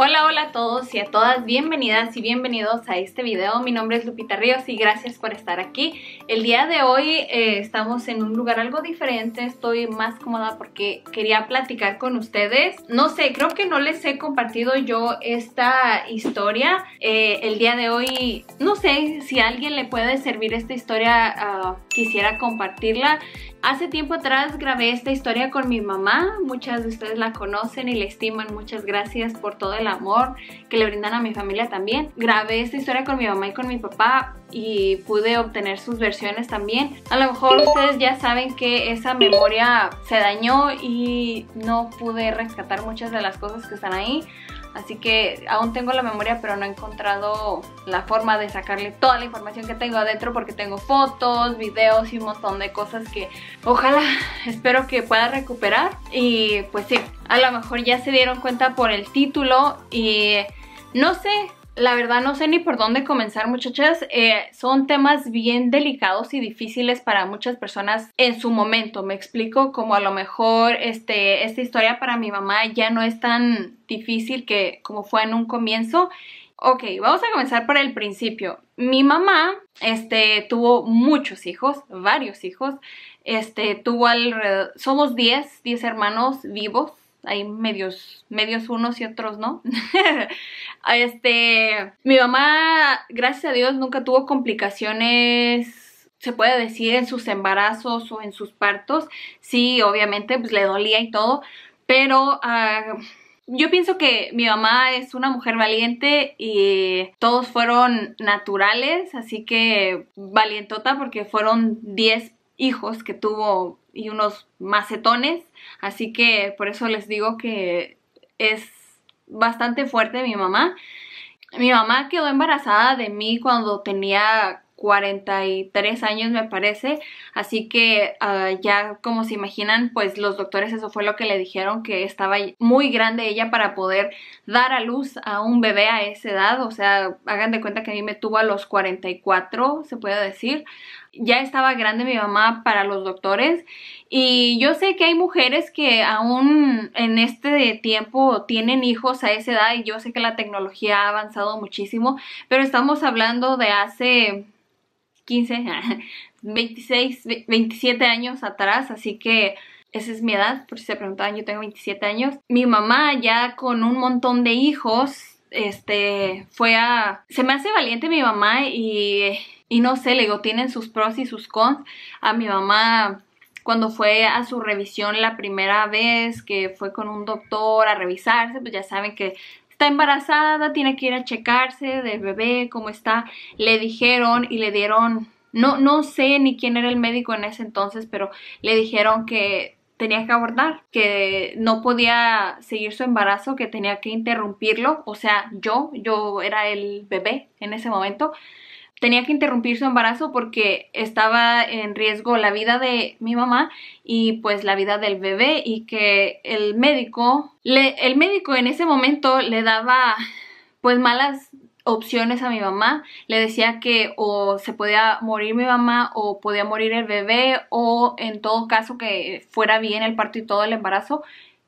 Hola, hola a todos y a todas, bienvenidas y bienvenidos a este video. Mi nombre es Lupita Ríos y gracias por estar aquí. El día de hoy eh, estamos en un lugar algo diferente, estoy más cómoda porque quería platicar con ustedes. No sé, creo que no les he compartido yo esta historia. Eh, el día de hoy, no sé si a alguien le puede servir esta historia, ah, quisiera compartirla. Hace tiempo atrás grabé esta historia con mi mamá, muchas de ustedes la conocen y la estiman, muchas gracias por todo el amor que le brindan a mi familia también. Grabé esta historia con mi mamá y con mi papá y pude obtener sus versiones también. A lo mejor ustedes ya saben que esa memoria se dañó y no pude rescatar muchas de las cosas que están ahí, Así que aún tengo la memoria, pero no he encontrado la forma de sacarle toda la información que tengo adentro porque tengo fotos, videos y un montón de cosas que ojalá, espero que pueda recuperar. Y pues sí, a lo mejor ya se dieron cuenta por el título y no sé la verdad no sé ni por dónde comenzar muchachas. Eh, son temas bien delicados y difíciles para muchas personas en su momento. Me explico como a lo mejor este, esta historia para mi mamá ya no es tan difícil que como fue en un comienzo. Ok, vamos a comenzar por el principio. Mi mamá este, tuvo muchos hijos, varios hijos. Este, tuvo somos 10, 10 hermanos vivos hay medios, medios unos y otros no. este, mi mamá, gracias a Dios, nunca tuvo complicaciones se puede decir en sus embarazos o en sus partos. Sí, obviamente, pues le dolía y todo, pero ah, yo pienso que mi mamá es una mujer valiente y todos fueron naturales, así que valientota porque fueron 10 hijos que tuvo y unos macetones, así que por eso les digo que es bastante fuerte mi mamá. Mi mamá quedó embarazada de mí cuando tenía 43 años me parece, así que ah, ya como se imaginan, pues los doctores eso fue lo que le dijeron, que estaba muy grande ella para poder dar a luz a un bebé a esa edad, o sea, hagan de cuenta que a mí me tuvo a los 44, se puede decir, ya estaba grande mi mamá para los doctores y yo sé que hay mujeres que aún en este tiempo tienen hijos a esa edad y yo sé que la tecnología ha avanzado muchísimo, pero estamos hablando de hace 15, 26, 27 años atrás, así que esa es mi edad, por si se preguntaban, yo tengo 27 años. Mi mamá ya con un montón de hijos, este, fue a... Se me hace valiente mi mamá y y no sé, le digo, tienen sus pros y sus cons. A mi mamá, cuando fue a su revisión la primera vez, que fue con un doctor a revisarse, pues ya saben que está embarazada, tiene que ir a checarse del bebé, cómo está. Le dijeron y le dieron, no, no sé ni quién era el médico en ese entonces, pero le dijeron que tenía que abordar, que no podía seguir su embarazo, que tenía que interrumpirlo. O sea, yo, yo era el bebé en ese momento tenía que interrumpir su embarazo porque estaba en riesgo la vida de mi mamá y pues la vida del bebé y que el médico, le, el médico en ese momento le daba pues malas opciones a mi mamá. Le decía que o se podía morir mi mamá o podía morir el bebé o en todo caso que fuera bien el parto y todo el embarazo,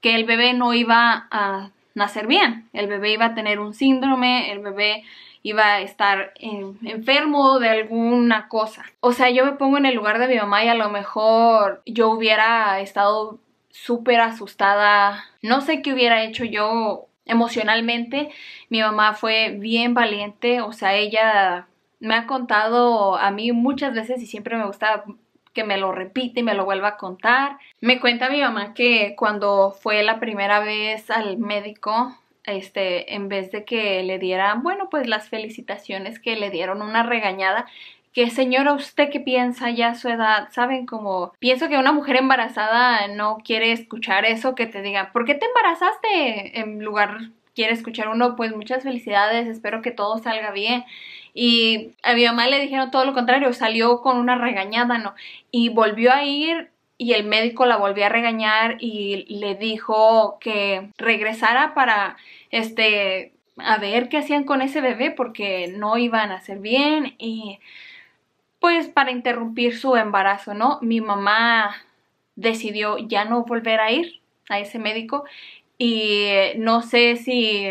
que el bebé no iba a nacer bien. El bebé iba a tener un síndrome, el bebé iba a estar enfermo de alguna cosa. O sea, yo me pongo en el lugar de mi mamá y a lo mejor yo hubiera estado súper asustada. No sé qué hubiera hecho yo emocionalmente. Mi mamá fue bien valiente, o sea, ella me ha contado a mí muchas veces y siempre me gusta que me lo repite y me lo vuelva a contar. Me cuenta mi mamá que cuando fue la primera vez al médico, este, en vez de que le dieran, bueno, pues las felicitaciones que le dieron una regañada, que señora, usted que piensa ya a su edad, saben cómo? pienso que una mujer embarazada no quiere escuchar eso que te diga, ¿por qué te embarazaste? En lugar quiere escuchar uno, pues muchas felicidades, espero que todo salga bien. Y a mi mamá le dijeron todo lo contrario, salió con una regañada, ¿no? Y volvió a ir y el médico la volvió a regañar y le dijo que regresara para este a ver qué hacían con ese bebé porque no iban a hacer bien y pues para interrumpir su embarazo, ¿no? Mi mamá decidió ya no volver a ir a ese médico y no sé si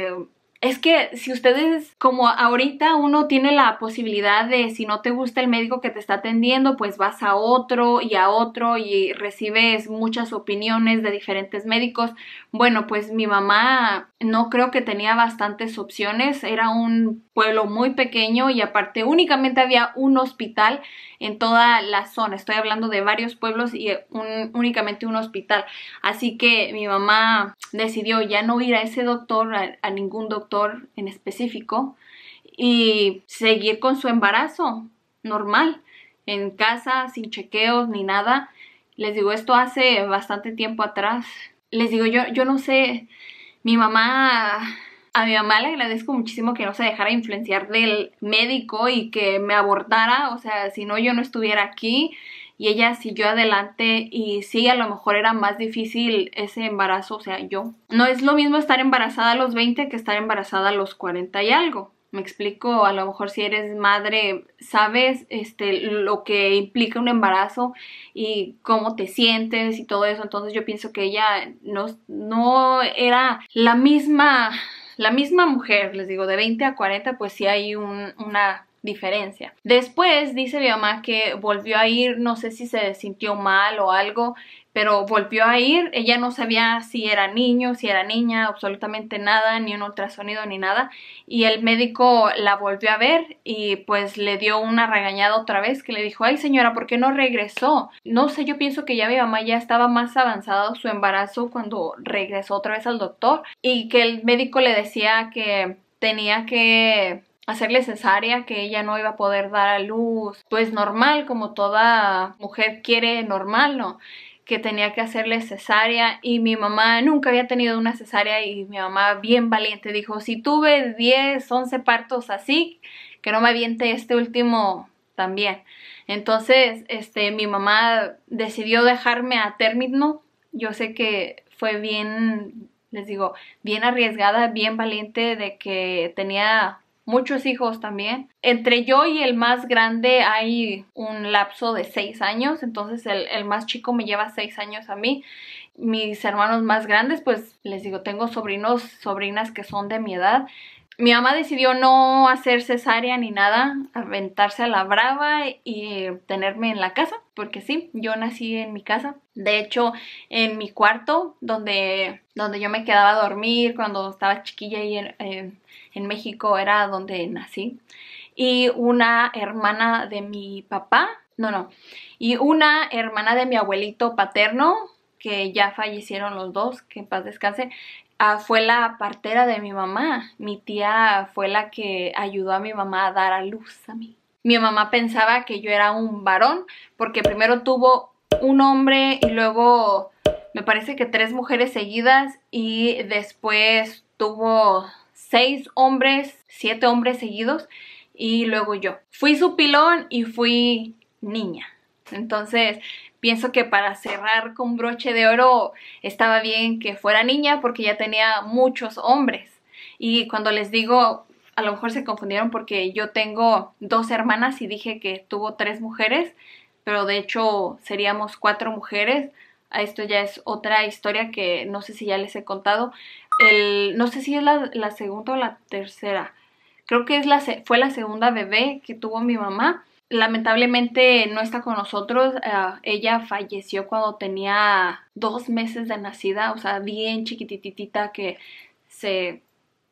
es que si ustedes, como ahorita uno tiene la posibilidad de si no te gusta el médico que te está atendiendo, pues vas a otro y a otro y recibes muchas opiniones de diferentes médicos. Bueno, pues mi mamá no creo que tenía bastantes opciones, era un pueblo muy pequeño y aparte únicamente había un hospital en toda la zona. Estoy hablando de varios pueblos y únicamente un hospital. Así que mi mamá decidió ya no ir a ese doctor, a, a ningún doctor en específico y seguir con su embarazo normal, en casa, sin chequeos ni nada. Les digo, esto hace bastante tiempo atrás. Les digo, yo, yo no sé, mi mamá a mi mamá le agradezco muchísimo que no se dejara influenciar del médico y que me abortara, o sea, si no yo no estuviera aquí y ella siguió adelante y sí, a lo mejor era más difícil ese embarazo, o sea, yo. No es lo mismo estar embarazada a los 20 que estar embarazada a los 40 y algo. Me explico, a lo mejor si eres madre, sabes este, lo que implica un embarazo y cómo te sientes y todo eso. Entonces yo pienso que ella no era la misma la misma mujer, les digo, de 20 a 40, pues sí hay una diferencia. Después dice mi mamá que volvió a ir, no sé si se sintió mal o algo, pero volvió a ir, ella no sabía si era niño, si era niña, absolutamente nada, ni un ultrasonido ni nada, y el médico la volvió a ver y pues le dio una regañada otra vez que le dijo, ay señora, ¿por qué no regresó? No sé, yo pienso que ya mi mamá ya estaba más avanzado su embarazo cuando regresó otra vez al doctor y que el médico le decía que tenía que hacerle cesárea, que ella no iba a poder dar a luz, pues normal, como toda mujer quiere normal, ¿no? que tenía que hacerle cesárea y mi mamá nunca había tenido una cesárea y mi mamá bien valiente dijo, si tuve 10, 11 partos así, que no me aviente este último también. Entonces, este, mi mamá decidió dejarme a término. Yo sé que fue bien, les digo, bien arriesgada, bien valiente de que tenía muchos hijos también. Entre yo y el más grande hay un lapso de seis años, entonces el, el, más chico me lleva seis años a mí. Mis hermanos más grandes, pues les digo, tengo sobrinos, sobrinas que son de mi edad. Mi mamá decidió no hacer cesárea ni nada, aventarse a la brava y tenerme en la casa, porque sí, yo nací en mi casa. De hecho, en mi cuarto, donde, donde yo me quedaba a dormir cuando estaba chiquilla y eh, en México era donde nací, y una hermana de mi papá, no, no, y una hermana de mi abuelito paterno, que ya fallecieron los dos, que paz descanse, ah, fue la partera de mi mamá. Mi tía fue la que ayudó a mi mamá a dar a luz a mí. Mi mamá pensaba que yo era un varón porque primero tuvo un hombre y luego me parece que tres mujeres seguidas y después tuvo seis hombres, siete hombres seguidos y luego yo. Fui su pilón y fui niña. Entonces, pienso que para cerrar con broche de oro estaba bien que fuera niña porque ya tenía muchos hombres. Y cuando les digo, a lo mejor se confundieron porque yo tengo dos hermanas y dije que tuvo tres mujeres, pero de hecho seríamos cuatro mujeres. Esto ya es otra historia que no sé si ya les he contado, el, no sé si es la, segunda o la tercera, creo que es la, fue la segunda bebé que tuvo mi mamá. Lamentablemente no está con nosotros, ah, ella falleció cuando tenía dos meses de nacida, o sea, bien chiquititita que se,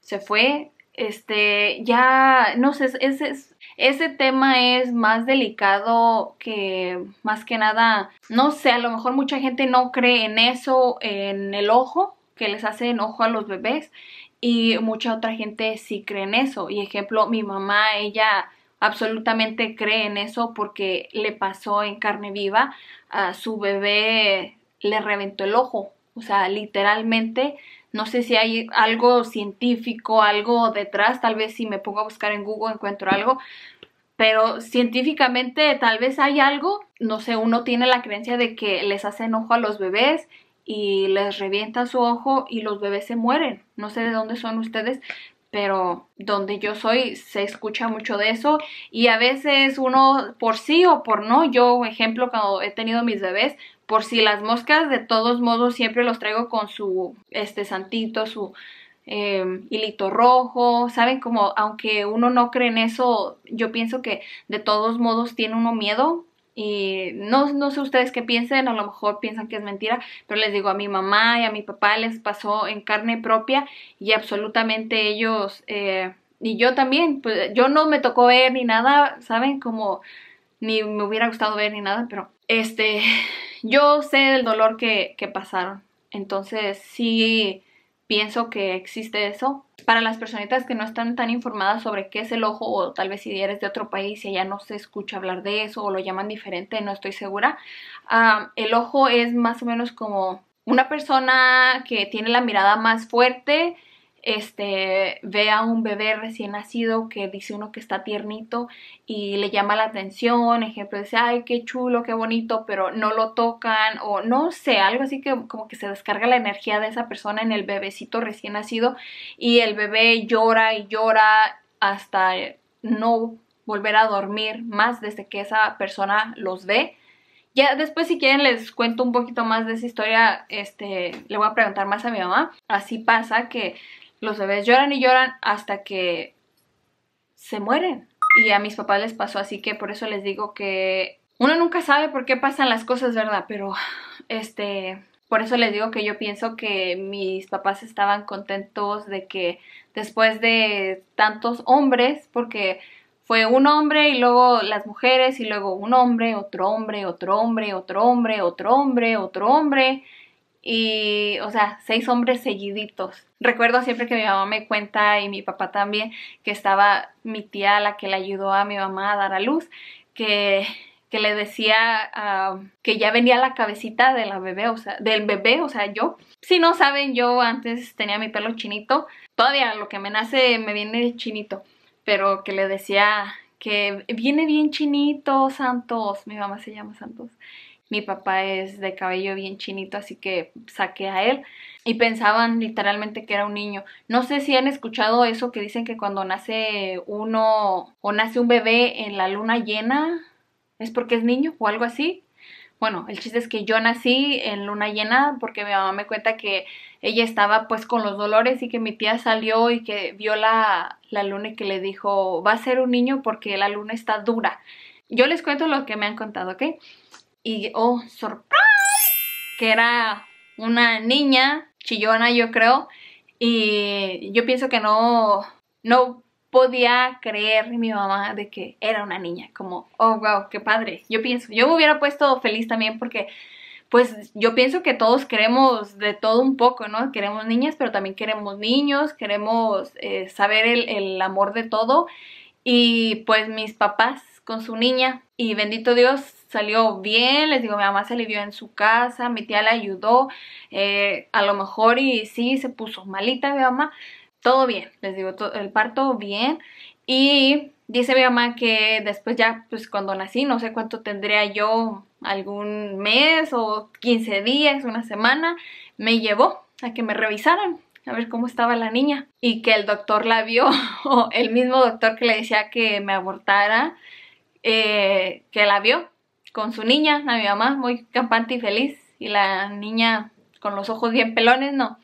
se fue. Este, ya, no sé, ese, ese tema es más delicado que más que nada, no sé, a lo mejor mucha gente no cree en eso, en el ojo, que les hace enojo a los bebés y mucha otra gente sí cree en eso. Y ejemplo, mi mamá, ella absolutamente cree en eso porque le pasó en carne viva a su bebé le reventó el ojo, o sea, literalmente no sé si hay algo científico, algo detrás, tal vez si me pongo a buscar en Google encuentro algo, pero científicamente tal vez hay algo, no sé, uno tiene la creencia de que les hace enojo a los bebés y les revienta su ojo y los bebés se mueren. No sé de dónde son ustedes, pero donde yo soy se escucha mucho de eso y a veces uno por sí o por no, yo ejemplo cuando he tenido mis bebés, por si las moscas de todos modos siempre los traigo con su este santito, su em, hilito rojo, saben como aunque uno no cree en eso, yo pienso que de todos modos tiene uno miedo y no, no sé ustedes qué piensen, a lo mejor piensan que es mentira, pero les digo, a mi mamá y a mi papá les pasó en carne propia y absolutamente ellos, eh, y yo también, pues yo no me tocó ver ni nada, ¿saben? Como ni me hubiera gustado ver ni nada, pero este, yo sé el dolor que, que pasaron. Entonces, sí, pienso que existe eso. Para las personitas que no están tan informadas sobre qué es el ojo o tal vez si eres de otro país y allá no se escucha hablar de eso o lo llaman diferente, no estoy segura. el ojo es más o menos como una persona que tiene la mirada más fuerte, este, ve a un bebé recién nacido que dice uno que está tiernito y le llama la atención, ejemplo, dice, ay, qué chulo, qué bonito, pero no lo tocan o no sé, algo así que como que se descarga la energía de esa persona en el bebecito recién nacido y el bebé llora y llora hasta no volver a dormir más desde que esa persona los ve. Ya después si quieren les cuento un poquito más de esa historia, este, le voy a preguntar más a mi mamá. Así pasa que los bebés lloran y lloran hasta que se mueren. Y a mis papás les pasó, así que por eso les digo que uno nunca sabe por qué pasan las cosas, ¿verdad? Pero este, por eso les digo que yo pienso que mis papás estaban contentos de que después de tantos hombres, porque fue un hombre y luego las mujeres y luego un hombre, otro hombre, otro hombre, otro hombre, otro hombre, otro hombre, otro hombre y, o sea, seis hombres seguiditos. Recuerdo siempre que mi mamá me cuenta y mi papá también que estaba mi tía la que le ayudó a mi mamá a dar a luz, que, que le decía ah, que ya venía la cabecita de la bebé, o sea, del bebé, o sea, yo. Si no saben, yo antes tenía mi pelo chinito, todavía lo que me nace me viene chinito, pero que le decía que viene bien chinito, Santos, mi mamá se llama Santos, mi papá es de cabello bien chinito, así que saqué a él. Y pensaban literalmente que era un niño. No sé si han escuchado eso que dicen que cuando nace uno o nace un bebé en la luna llena es porque es niño o algo así. Bueno, el chiste es que yo nací en luna llena porque mi mamá me cuenta que ella estaba pues con los dolores y que mi tía salió y que vio la, la luna y que le dijo va a ser un niño porque la luna está dura. Yo les cuento lo que me han contado, ¿ok? y, oh, sorpresa, que era una niña chillona, yo creo, y yo pienso que no, no podía creer mi mamá de que era una niña, como, oh, wow, qué padre, yo pienso, yo me hubiera puesto feliz también porque... Pues yo pienso que todos queremos de todo un poco, ¿no? Queremos niñas, pero también queremos niños, queremos eh, saber el, el amor de todo. Y pues mis papás con su niña y bendito Dios salió bien, les digo, mi mamá se alivió en su casa, mi tía la ayudó, eh, a lo mejor y sí se puso malita mi mamá, todo bien, les digo, todo, el parto bien y dice mi mamá que después ya, pues cuando nací, no sé cuánto tendría yo, algún mes o 15 días, una semana, me llevó a que me revisaran a ver cómo estaba la niña y que el doctor la vio, o el mismo doctor que le decía que me abortara, eh, que la vio con su niña, a mi mamá, muy campante y feliz, y la niña con los ojos bien pelones, no.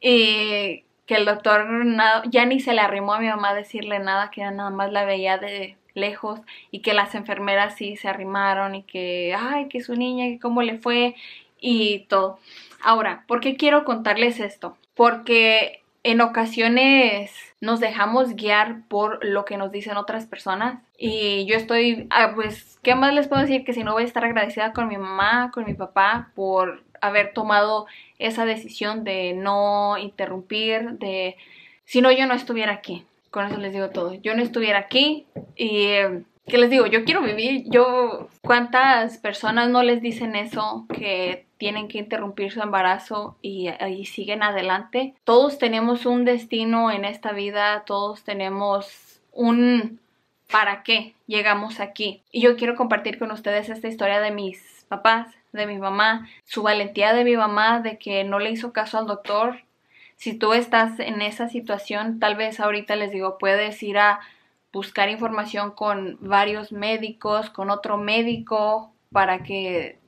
Y que el doctor nada, ya ni se le arrimó a mi mamá a decirle nada, que nada más la veía de lejos y que las enfermeras sí se arrimaron y que, ay, que su niña, que cómo le fue y todo. Ahora, ¿por qué quiero contarles esto? Porque en ocasiones nos dejamos guiar por lo que nos dicen otras personas. Y yo estoy, ah, pues, ¿qué más les puedo decir? Que si no voy a estar agradecida con mi mamá, con mi papá, por haber tomado esa decisión de no interrumpir, de... Si no, yo no estuviera aquí. Con eso les digo todo. Yo no estuviera aquí y... ¿Qué les digo? Yo quiero vivir. Yo... ¿Cuántas personas no les dicen eso? Que tienen que interrumpir su embarazo y, siguen adelante. Todos tenemos un destino en esta vida, todos tenemos un para qué llegamos aquí. Y yo quiero compartir con ustedes esta historia de mis papás, de mi mamá, su valentía de mi mamá de que no le hizo caso al doctor. Si tú estás en esa situación, tal vez ahorita les digo, puedes ir a buscar información con varios médicos, con otro médico, para que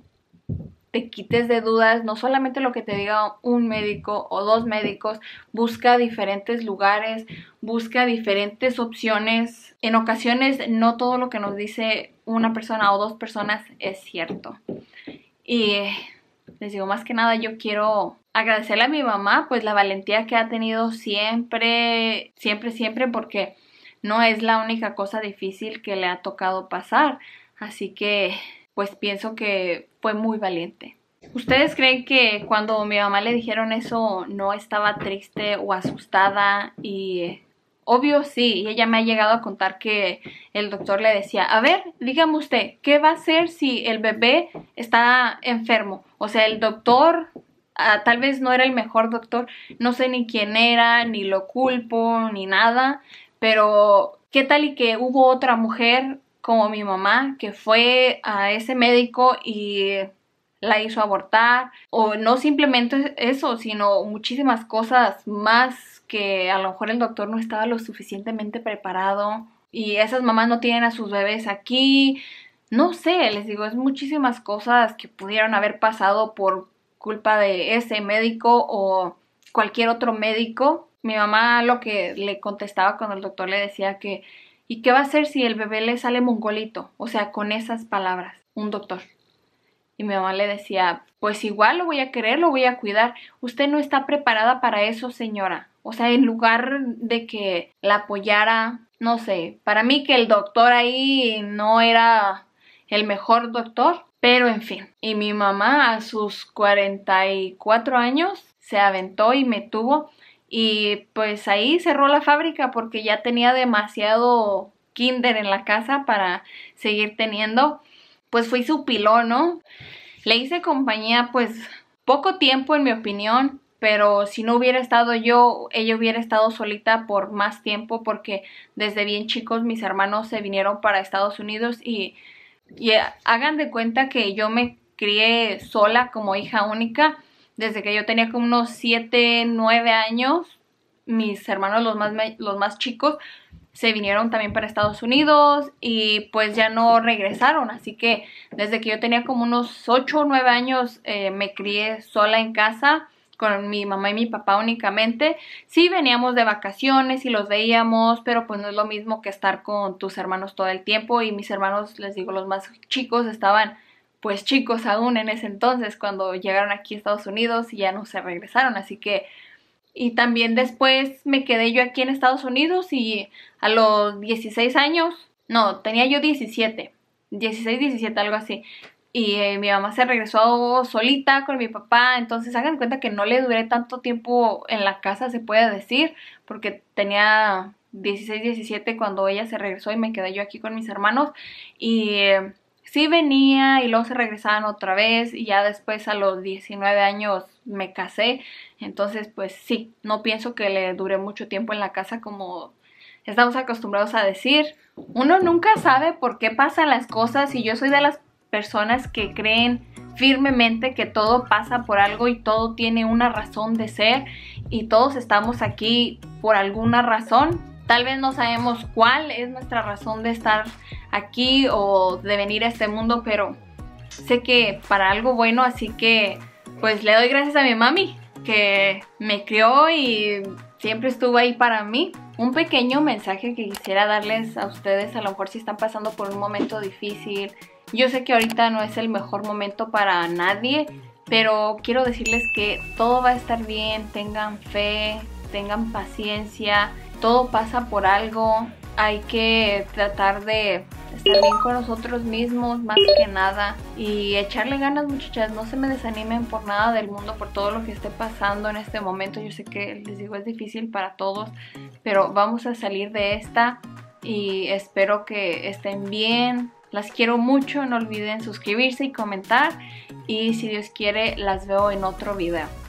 te quites de dudas, no solamente lo que te diga un médico o dos médicos, busca diferentes lugares, busca diferentes opciones. En ocasiones no todo lo que nos dice una persona o dos personas es cierto. Y les digo, más que nada yo quiero agradecerle a mi mamá pues la valentía que ha tenido siempre, siempre, siempre porque no es la única cosa difícil que le ha tocado pasar. Así que pues pienso que fue muy valiente. ¿Ustedes creen que cuando mi mamá le dijeron eso no estaba triste o asustada? Y eh, obvio sí, y ella me ha llegado a contar que el doctor le decía, a ver, dígame usted, ¿qué va a hacer si el bebé está enfermo? O sea, el doctor ah, tal vez no era el mejor doctor, no sé ni quién era, ni lo culpo, ni nada, pero qué tal y que hubo otra mujer como mi mamá, que fue a ese médico y la hizo abortar, o no simplemente eso, sino muchísimas cosas más que a lo mejor el doctor no estaba lo suficientemente preparado y esas mamás no tienen a sus bebés aquí. No sé, les digo, es muchísimas cosas que pudieron haber pasado por culpa de ese médico o cualquier otro médico. Mi mamá lo que le contestaba cuando el doctor le decía que ¿Y qué va a hacer si el bebé le sale mongolito? O sea, con esas palabras, un doctor. Y mi mamá le decía, pues igual lo voy a querer, lo voy a cuidar. Usted no está preparada para eso, señora. O sea, en lugar de que la apoyara, no sé, para mí que el doctor ahí no era el mejor doctor, pero en fin. Y mi mamá a sus 44 años se aventó y me tuvo y pues ahí cerró la fábrica porque ya tenía demasiado kinder en la casa para seguir teniendo. Pues fui su pilón, ¿no? Le hice compañía pues poco tiempo en mi opinión, pero si no hubiera estado yo, ella hubiera estado solita por más tiempo porque desde bien chicos mis hermanos se vinieron para Estados Unidos y, y hagan de cuenta que yo me crié sola como hija única desde que yo tenía como unos 7, 9 años, mis hermanos los más, los más chicos se vinieron también para Estados Unidos y pues ya no regresaron. Así que desde que yo tenía como unos 8 o 9 años eh, me crié sola en casa con mi mamá y mi papá únicamente. Sí veníamos de vacaciones y los veíamos, pero pues no es lo mismo que estar con tus hermanos todo el tiempo y mis hermanos, les digo, los más chicos estaban pues chicos aún en ese entonces cuando llegaron aquí a Estados Unidos y ya no se regresaron, así que y también después me quedé yo aquí en Estados Unidos y a los 16 años, no, tenía yo 17, 16, 17, algo así. Y eh, mi mamá se regresó solita con mi papá, entonces hagan cuenta que no le duré tanto tiempo en la casa, se puede decir, porque tenía 16, 17 cuando ella se regresó y me quedé yo aquí con mis hermanos. Y eh, sí venía y luego se regresaban otra vez y ya después a los 19 años me casé. Entonces, pues sí, no pienso que le dure mucho tiempo en la casa como estamos acostumbrados a decir. Uno nunca sabe por qué pasan las cosas y yo soy de las personas que creen firmemente que todo pasa por algo y todo tiene una razón de ser y todos estamos aquí por alguna razón Tal vez no sabemos cuál es nuestra razón de estar aquí o de venir a este mundo, pero sé que para algo bueno, así que pues le doy gracias a mi mami que me crió y siempre estuvo ahí para mí. Un pequeño mensaje que quisiera darles a ustedes, a lo mejor si están pasando por un momento difícil. Yo sé que ahorita no es el mejor momento para nadie, pero quiero decirles que todo va a estar bien, tengan fe, tengan paciencia, todo pasa por algo, hay que tratar de estar bien con nosotros mismos más que nada y echarle ganas muchachas, no se me desanimen por nada del mundo, por todo lo que esté pasando en este momento, yo sé que les digo es difícil para todos, pero vamos a salir de esta y espero que estén bien, las quiero mucho, no olviden suscribirse y comentar y si Dios quiere las veo en otro video.